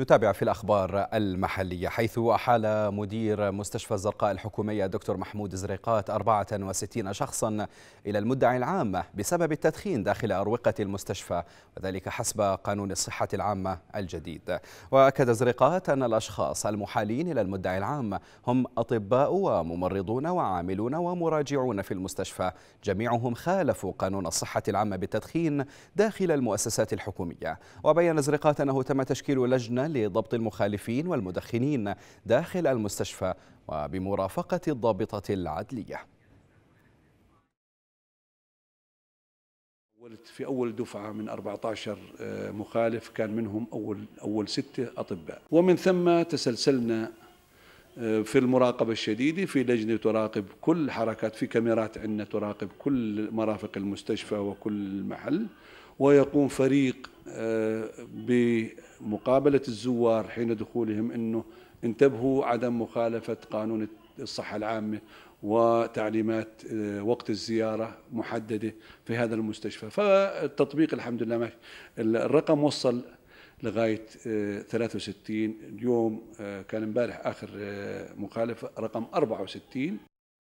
نتابع في الأخبار المحلية حيث أحال مدير مستشفى الزرقاء الحكومية الدكتور محمود زريقات 64 شخصا إلى المدعي العام بسبب التدخين داخل أروقة المستشفى وذلك حسب قانون الصحة العامة الجديد وأكد زريقات أن الأشخاص المحالين إلى المدعي العام هم أطباء وممرضون وعاملون ومراجعون في المستشفى جميعهم خالفوا قانون الصحة العامة بالتدخين داخل المؤسسات الحكومية وبين زريقات أنه تم تشكيل لجنة لضبط المخالفين والمدخنين داخل المستشفى وبمرافقة الضابطة العدلية في أول دفعة من 14 آه، مخالف كان منهم أول أول ستة أطباء ومن ثم تسلسلنا آه، في المراقبة الشديدة في لجنة تراقب كل حركات في كاميرات عندنا تراقب كل مرافق المستشفى وكل محل ويقوم فريق آه، مقابلة الزوار حين دخولهم أنه انتبهوا عدم مخالفة قانون الصحة العامة وتعليمات آه، وقت الزيارة محددة في هذا المستشفى فالتطبيق الحمد لله ماشي الرقم وصل لغاية 63 آه، اليوم آه، كان امبارح آخر مخالفة رقم 64